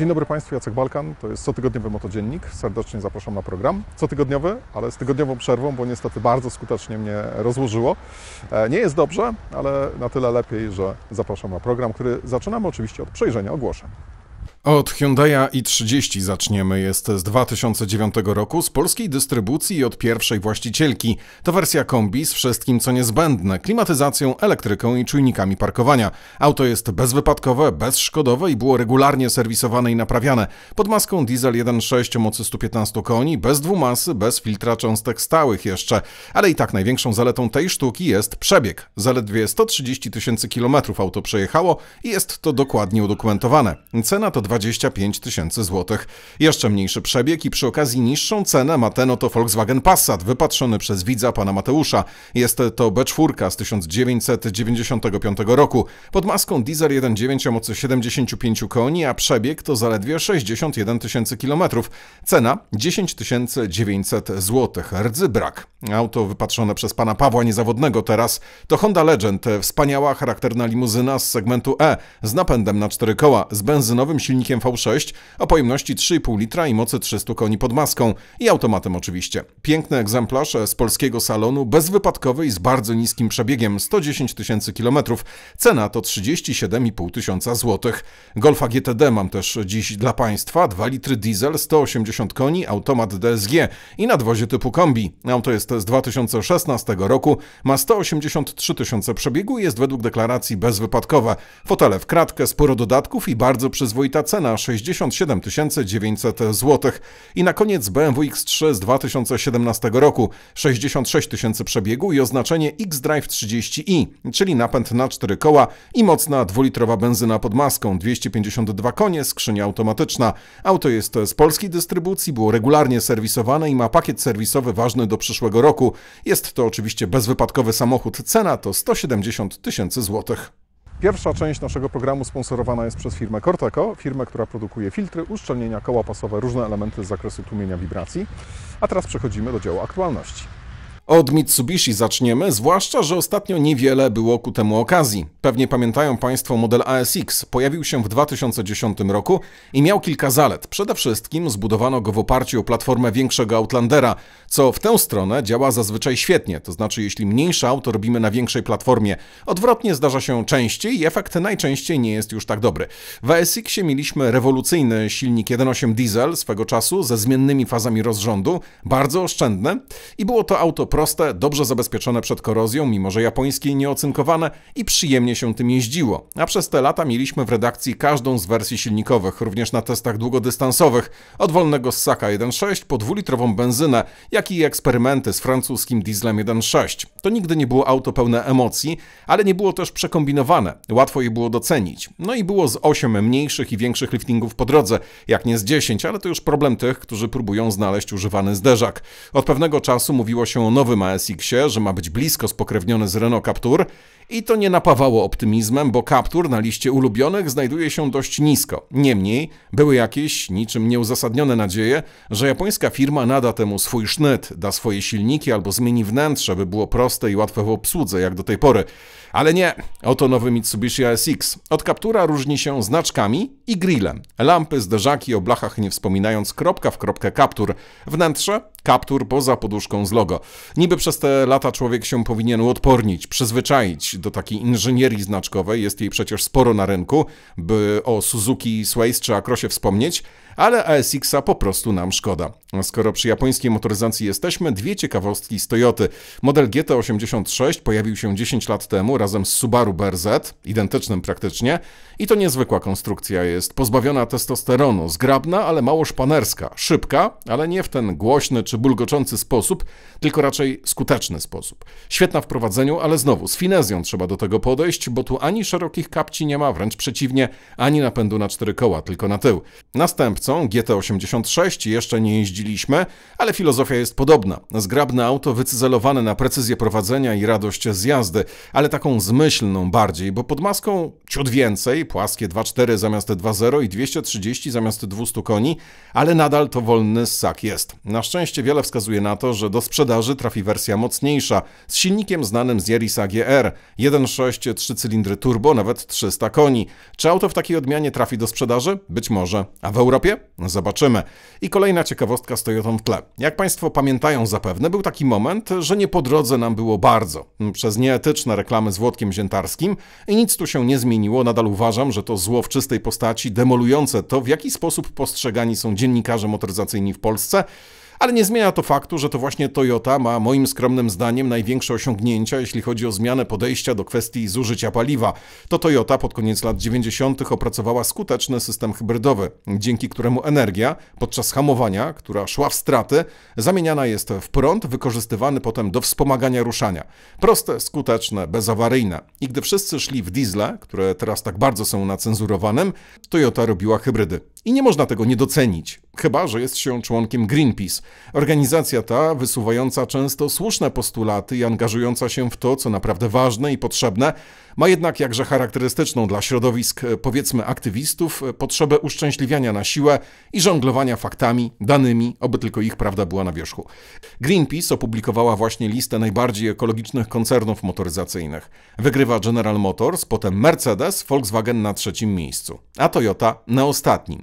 Dzień dobry Państwu, Jacek Balkan, to jest cotygodniowy motodziennik. Serdecznie zapraszam na program. Cotygodniowy, ale z tygodniową przerwą, bo niestety bardzo skutecznie mnie rozłożyło. E, nie jest dobrze, ale na tyle lepiej, że zapraszam na program, który zaczynamy oczywiście od przejrzenia ogłoszeń. Od Hyundai i30 zaczniemy. Jest z 2009 roku, z polskiej dystrybucji i od pierwszej właścicielki. To wersja kombi z wszystkim co niezbędne, klimatyzacją, elektryką i czujnikami parkowania. Auto jest bezwypadkowe, bezszkodowe i było regularnie serwisowane i naprawiane. Pod maską diesel 1.6 o mocy 115 koni, bez dwumasy, bez filtra cząstek stałych jeszcze. Ale i tak największą zaletą tej sztuki jest przebieg. Zaledwie 130 tysięcy kilometrów auto przejechało i jest to dokładnie udokumentowane. Cena to 25 tysięcy złotych. Jeszcze mniejszy przebieg i przy okazji niższą cenę ma ten oto Volkswagen Passat, wypatrzony przez widza pana Mateusza. Jest to B4 z 1995 roku. Pod maską diesel 1.9 o mocy 75 koni, a przebieg to zaledwie 61 tysięcy kilometrów. Cena 10 900 złotych. Rdzy brak. Auto wypatrzone przez pana Pawła Niezawodnego teraz to Honda Legend, wspaniała, charakterna limuzyna z segmentu E z napędem na cztery koła, z benzynowym silnikiem silnikiem V6 o pojemności 3,5 litra i mocy 300 koni pod maską i automatem oczywiście. Piękny egzemplarz z polskiego salonu, bezwypadkowy i z bardzo niskim przebiegiem 110 tysięcy kilometrów. Cena to 37,5 tysiąca złotych. Golfa GTD mam też dziś dla Państwa. 2 litry diesel, 180 koni, automat DSG i nadwozie typu kombi. Auto jest z 2016 roku, ma 183 tysiące przebiegu i jest według deklaracji bezwypadkowe. Fotele w kratkę, sporo dodatków i bardzo przyzwoita cena 67 900 zł. I na koniec BMW X3 z 2017 roku, 66 000 przebiegu i oznaczenie X-Drive 30i, czyli napęd na 4 koła i mocna dwulitrowa benzyna pod maską, 252 konie, skrzynia automatyczna. Auto jest z polskiej dystrybucji, było regularnie serwisowane i ma pakiet serwisowy ważny do przyszłego roku. Jest to oczywiście bezwypadkowy samochód, cena to 170 000 złotych. Pierwsza część naszego programu sponsorowana jest przez firmę Corteco, firmę, która produkuje filtry, uszczelnienia, koła pasowe, różne elementy z zakresu tłumienia wibracji. A teraz przechodzimy do działu aktualności. Od Mitsubishi zaczniemy, zwłaszcza, że ostatnio niewiele było ku temu okazji. Pewnie pamiętają Państwo model ASX. Pojawił się w 2010 roku i miał kilka zalet. Przede wszystkim zbudowano go w oparciu o platformę większego Outlandera, co w tę stronę działa zazwyczaj świetnie, to znaczy jeśli mniejsze auto robimy na większej platformie. Odwrotnie zdarza się częściej i efekt najczęściej nie jest już tak dobry. W ASX-ie mieliśmy rewolucyjny silnik 1.8 diesel swego czasu ze zmiennymi fazami rozrządu, bardzo oszczędny i było to auto proste, dobrze zabezpieczone przed korozją, mimo że japońskie nieocynkowane i przyjemnie się tym jeździło. A przez te lata mieliśmy w redakcji każdą z wersji silnikowych, również na testach długodystansowych, od wolnego ssaka 1.6 po dwulitrową benzynę, jak i eksperymenty z francuskim dieslem 1.6. To nigdy nie było auto pełne emocji, ale nie było też przekombinowane, łatwo je było docenić. No i było z 8 mniejszych i większych liftingów po drodze, jak nie z 10, ale to już problem tych, którzy próbują znaleźć używany zderzak. Od pewnego czasu mówiło się o nowym nowym ASX-ie, że ma być blisko spokrewniony z Renault Captur i to nie napawało optymizmem, bo Captur na liście ulubionych znajduje się dość nisko. Niemniej były jakieś niczym nieuzasadnione nadzieje, że japońska firma nada temu swój sznyt, da swoje silniki albo zmieni wnętrze, by było proste i łatwe w obsłudze jak do tej pory. Ale nie, oto nowy Mitsubishi ASX. Od Captura różni się znaczkami, i grillem. Lampy, zderzaki, o blachach nie wspominając, kropka w kropkę kaptur. Wnętrze? Kaptur poza poduszką z logo. Niby przez te lata człowiek się powinien uodpornić, przyzwyczaić do takiej inżynierii znaczkowej, jest jej przecież sporo na rynku, by o Suzuki, Swayze czy Akrosie wspomnieć, ale ASX-a po prostu nam szkoda. Skoro przy japońskiej motoryzacji jesteśmy, dwie ciekawostki z Toyoty. Model GT86 pojawił się 10 lat temu razem z Subaru BRZ, identycznym praktycznie, i to niezwykła konstrukcja jest jest pozbawiona testosteronu, zgrabna, ale mało szpanerska, szybka, ale nie w ten głośny czy bulgoczący sposób, tylko raczej skuteczny sposób. Świetna w prowadzeniu, ale znowu z finezją trzeba do tego podejść, bo tu ani szerokich kapci nie ma, wręcz przeciwnie, ani napędu na cztery koła, tylko na tył. Następcą GT86 jeszcze nie jeździliśmy, ale filozofia jest podobna. Zgrabne auto wycyzelowane na precyzję prowadzenia i radość z jazdy, ale taką zmyślną bardziej, bo pod maską ciut więcej, płaskie 2.4 zamiast 2 2.0 i 230 zamiast 200 koni, ale nadal to wolny ssak jest. Na szczęście wiele wskazuje na to, że do sprzedaży trafi wersja mocniejsza, z silnikiem znanym z Yarisa GR, 1.6 3 cylindry turbo, nawet 300 koni. Czy auto w takiej odmianie trafi do sprzedaży? Być może. A w Europie? Zobaczymy. I kolejna ciekawostka z Toyotą w tle. Jak Państwo pamiętają zapewne, był taki moment, że nie po drodze nam było bardzo. Przez nieetyczne reklamy z Włodkiem Ziętarskim i nic tu się nie zmieniło, nadal uważam, że to zło w czystej postaci postaci demolujące to, w jaki sposób postrzegani są dziennikarze motoryzacyjni w Polsce, ale nie zmienia to faktu, że to właśnie Toyota ma moim skromnym zdaniem największe osiągnięcia, jeśli chodzi o zmianę podejścia do kwestii zużycia paliwa. To Toyota pod koniec lat 90. opracowała skuteczny system hybrydowy, dzięki któremu energia podczas hamowania, która szła w straty, zamieniana jest w prąd wykorzystywany potem do wspomagania ruszania. Proste, skuteczne, bezawaryjne. I gdy wszyscy szli w diesle, które teraz tak bardzo są na cenzurowanym, Toyota robiła hybrydy. I nie można tego nie docenić, chyba że jest się członkiem Greenpeace. Organizacja ta, wysuwająca często słuszne postulaty i angażująca się w to, co naprawdę ważne i potrzebne, ma jednak jakże charakterystyczną dla środowisk, e, powiedzmy, aktywistów, e, potrzebę uszczęśliwiania na siłę i żonglowania faktami, danymi, oby tylko ich prawda była na wierzchu. Greenpeace opublikowała właśnie listę najbardziej ekologicznych koncernów motoryzacyjnych. Wygrywa General Motors, potem Mercedes, Volkswagen na trzecim miejscu, a Toyota na ostatnim.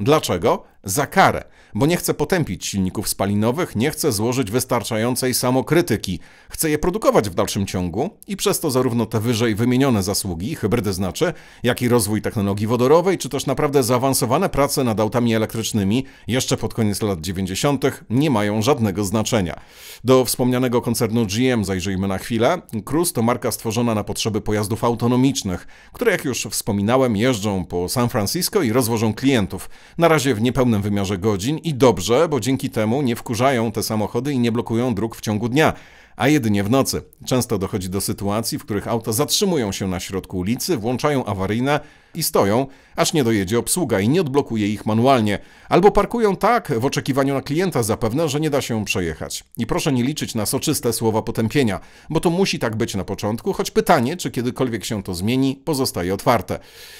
Dlaczego? Za karę. Bo nie chcę potępić silników spalinowych, nie chcę złożyć wystarczającej samokrytyki. Chcę je produkować w dalszym ciągu i przez to zarówno te wyżej wymienione zasługi, hybrydy znaczy, jak i rozwój technologii wodorowej, czy też naprawdę zaawansowane prace nad autami elektrycznymi jeszcze pod koniec lat 90. nie mają żadnego znaczenia. Do wspomnianego koncernu GM zajrzyjmy na chwilę. Cruz to marka stworzona na potrzeby pojazdów autonomicznych, które jak już wspominałem jeżdżą po San Francisco i rozwożą klientów. Na razie w niepełnym wymiarze godzin i dobrze, bo dzięki temu nie wkurzają te samochody i nie blokują dróg w ciągu dnia, a jedynie w nocy. Często dochodzi do sytuacji, w których auta zatrzymują się na środku ulicy, włączają awaryjne i stoją, aż nie dojedzie obsługa i nie odblokuje ich manualnie, albo parkują tak w oczekiwaniu na klienta zapewne, że nie da się przejechać. I proszę nie liczyć na soczyste słowa potępienia, bo to musi tak być na początku, choć pytanie, czy kiedykolwiek się to zmieni, pozostaje otwarte.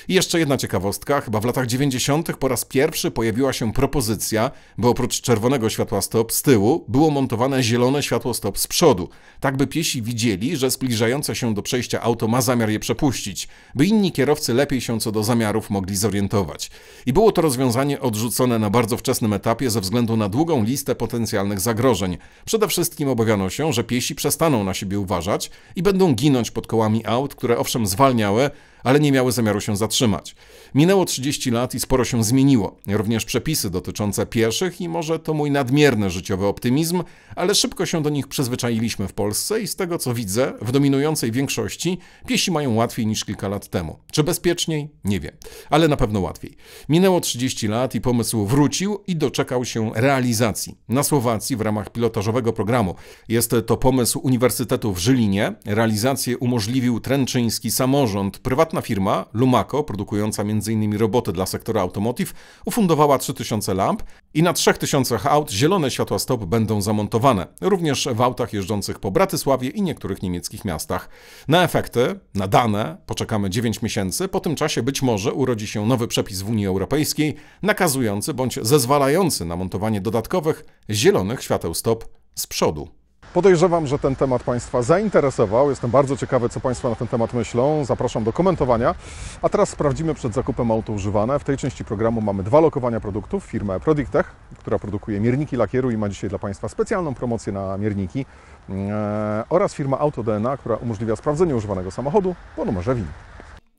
I jeszcze jedna ciekawostka, chyba w latach 90. po raz pierwszy pojawiła się propozycja, by oprócz czerwonego światła stop z tyłu było montowane zielone światło stop z przodu, tak by piesi widzieli, że zbliżające się do przejścia auto ma zamiar je przepuścić, by inni kierowcy lepiej się co do zamiarów mogli zorientować. I było to rozwiązanie odrzucone na bardzo wczesnym etapie ze względu na długą listę potencjalnych zagrożeń. Przede wszystkim obawiano się, że piesi przestaną na siebie uważać i będą ginąć pod kołami aut, które owszem zwalniały, ale nie miały zamiaru się zatrzymać. Minęło 30 lat i sporo się zmieniło, również przepisy dotyczące pieszych i może to mój nadmierny życiowy optymizm, ale szybko się do nich przyzwyczailiśmy w Polsce i z tego co widzę, w dominującej większości piesi mają łatwiej niż kilka lat temu. Czy bezpieczniej? Nie wiem, ale na pewno łatwiej. Minęło 30 lat i pomysł wrócił i doczekał się realizacji. Na Słowacji w ramach pilotażowego programu jest to pomysł Uniwersytetu w Żylinie. Realizację umożliwił tręczyński samorząd, prywatny prywatna firma Lumaco, produkująca m.in. roboty dla sektora automotive, ufundowała 3000 lamp i na 3000 aut zielone światła stop będą zamontowane, również w autach jeżdżących po Bratysławie i niektórych niemieckich miastach. Na efekty, na dane poczekamy 9 miesięcy, po tym czasie być może urodzi się nowy przepis w Unii Europejskiej nakazujący bądź zezwalający na montowanie dodatkowych zielonych świateł stop z przodu. Podejrzewam, że ten temat Państwa zainteresował. Jestem bardzo ciekawy, co Państwo na ten temat myślą. Zapraszam do komentowania. A teraz sprawdzimy przed zakupem auto używane. W tej części programu mamy dwa lokowania produktów. Firmę Prodictech, która produkuje mierniki lakieru i ma dzisiaj dla Państwa specjalną promocję na mierniki e, oraz firma AutoDNA, która umożliwia sprawdzenie używanego samochodu po numerze WIN.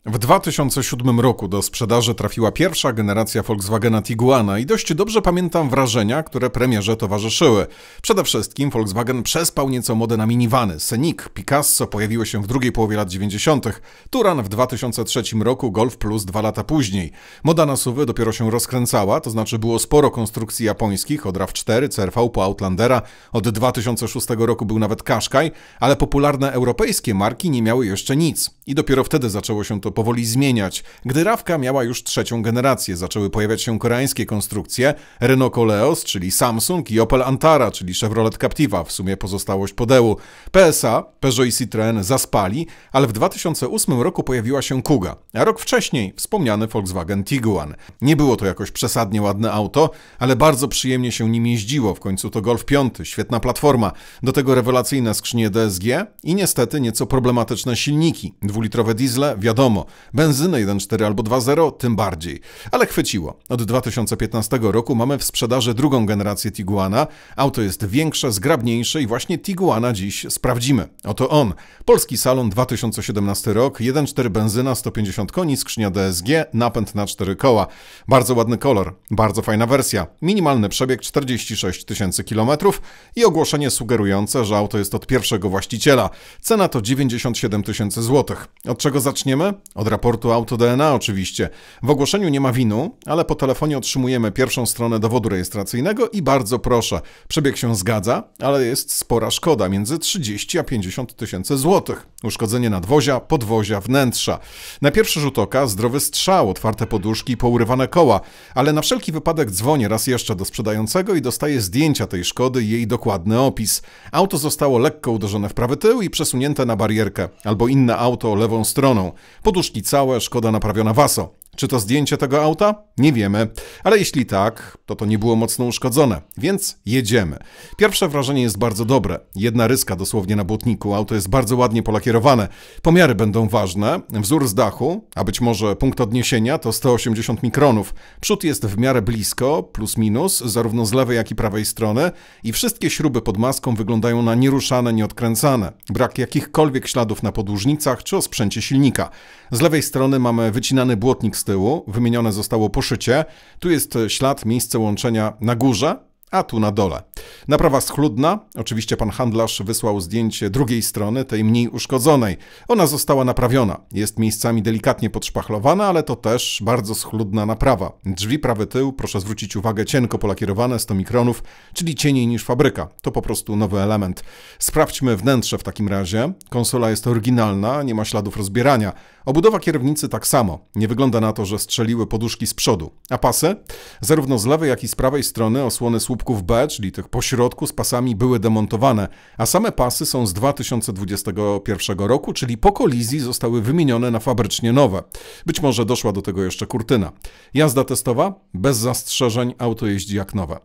W 2007 roku do sprzedaży trafiła pierwsza generacja Volkswagena Tiguana i dość dobrze pamiętam wrażenia, które premierze towarzyszyły. Przede wszystkim Volkswagen przespał nieco modę na minivany. Scenic, Picasso pojawiły się w drugiej połowie lat 90., Turan w 2003 roku, Golf Plus dwa lata później. Moda na SUVy dopiero się rozkręcała, to znaczy było sporo konstrukcji japońskich, od RAV4, CRV po Outlandera, od 2006 roku był nawet Qashqai, ale popularne europejskie marki nie miały jeszcze nic. I dopiero wtedy zaczęło się to powoli zmieniać. Gdy Rawka miała już trzecią generację, zaczęły pojawiać się koreańskie konstrukcje, Renault Coleos, czyli Samsung i Opel Antara, czyli Chevrolet Captiva, w sumie pozostałość podełu. PSA, Peugeot i Citroën zaspali, ale w 2008 roku pojawiła się Kuga, a rok wcześniej wspomniany Volkswagen Tiguan. Nie było to jakoś przesadnie ładne auto, ale bardzo przyjemnie się nim jeździło, w końcu to Golf 5, świetna platforma, do tego rewelacyjne skrzynie DSG i niestety nieco problematyczne silniki dwulitrowe diesle, wiadomo, benzyny 1.4 albo 2.0 tym bardziej. Ale chwyciło. Od 2015 roku mamy w sprzedaży drugą generację Tiguana. Auto jest większe, zgrabniejsze i właśnie Tiguana dziś sprawdzimy. Oto on. Polski salon 2017 rok, 1.4 benzyna, 150 koni, skrzynia DSG, napęd na 4 koła. Bardzo ładny kolor, bardzo fajna wersja. Minimalny przebieg 46 tysięcy kilometrów i ogłoszenie sugerujące, że auto jest od pierwszego właściciela. Cena to 97 tysięcy złotych. Od czego zaczniemy? Od raportu AutoDNA oczywiście. W ogłoszeniu nie ma winu, ale po telefonie otrzymujemy pierwszą stronę dowodu rejestracyjnego i bardzo proszę, przebieg się zgadza, ale jest spora szkoda, między 30 a 50 tysięcy złotych. Uszkodzenie nadwozia, podwozia, wnętrza. Na pierwszy rzut oka zdrowy strzał, otwarte poduszki i pourywane koła, ale na wszelki wypadek dzwonię raz jeszcze do sprzedającego i dostaję zdjęcia tej szkody i jej dokładny opis. Auto zostało lekko uderzone w prawy tył i przesunięte na barierkę, albo inne auto lewą stroną. Poduszki całe, szkoda naprawiona Waso. Czy to zdjęcie tego auta? Nie wiemy, ale jeśli tak, to to nie było mocno uszkodzone, więc jedziemy. Pierwsze wrażenie jest bardzo dobre. Jedna ryska dosłownie na błotniku, auto jest bardzo ładnie polakierowane. Pomiary będą ważne, wzór z dachu, a być może punkt odniesienia to 180 mikronów. Przód jest w miarę blisko, plus minus, zarówno z lewej jak i prawej strony i wszystkie śruby pod maską wyglądają na nieruszane, nieodkręcane. Brak jakichkolwiek śladów na podłużnicach czy o sprzęcie silnika. Z lewej strony mamy wycinany błotnik z tyłu, wymienione zostało poszycie. Tu jest ślad, miejsce łączenia na górze, a tu na dole. Naprawa schludna. Oczywiście pan handlarz wysłał zdjęcie drugiej strony, tej mniej uszkodzonej. Ona została naprawiona. Jest miejscami delikatnie podszpachlowana, ale to też bardzo schludna naprawa. Drzwi prawy tył, proszę zwrócić uwagę, cienko polakierowane, 100 mikronów, czyli cieniej niż fabryka. To po prostu nowy element. Sprawdźmy wnętrze w takim razie. Konsola jest oryginalna, nie ma śladów rozbierania. Obudowa kierownicy tak samo. Nie wygląda na to, że strzeliły poduszki z przodu. A pasy? Zarówno z lewej, jak i z prawej strony osłony słupków B, czyli tych pośrodku z pasami, były demontowane, a same pasy są z 2021 roku, czyli po kolizji zostały wymienione na fabrycznie nowe. Być może doszła do tego jeszcze kurtyna. Jazda testowa? Bez zastrzeżeń auto jeździ jak nowe.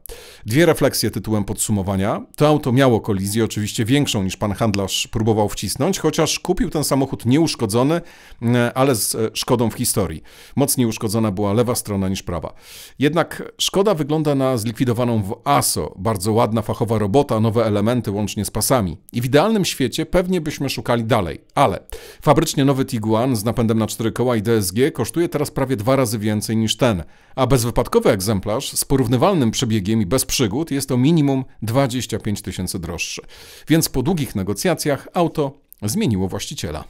Dwie refleksje tytułem podsumowania. To auto miało kolizję, oczywiście większą niż pan handlarz próbował wcisnąć, chociaż kupił ten samochód nieuszkodzony, E, ale z e, szkodą w historii. Mocniej uszkodzona była lewa strona niż prawa. Jednak szkoda wygląda na zlikwidowaną w ASO. Bardzo ładna fachowa robota, nowe elementy łącznie z pasami. I w idealnym świecie pewnie byśmy szukali dalej, ale fabrycznie nowy Tiguan z napędem na cztery koła i DSG kosztuje teraz prawie dwa razy więcej niż ten, a bezwypadkowy egzemplarz z porównywalnym przebiegiem i bez przygód jest o minimum 25 tysięcy droższy. Więc po długich negocjacjach auto zmieniło właściciela.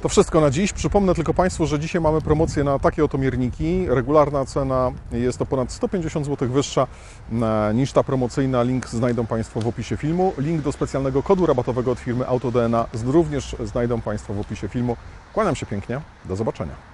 To wszystko na dziś. Przypomnę tylko Państwu, że dzisiaj mamy promocję na takie oto mierniki. Regularna cena jest o ponad 150 zł wyższa e, niż ta promocyjna. Link znajdą Państwo w opisie filmu. Link do specjalnego kodu rabatowego od firmy AutoDNA również znajdą Państwo w opisie filmu. Kłaniam się pięknie. Do zobaczenia.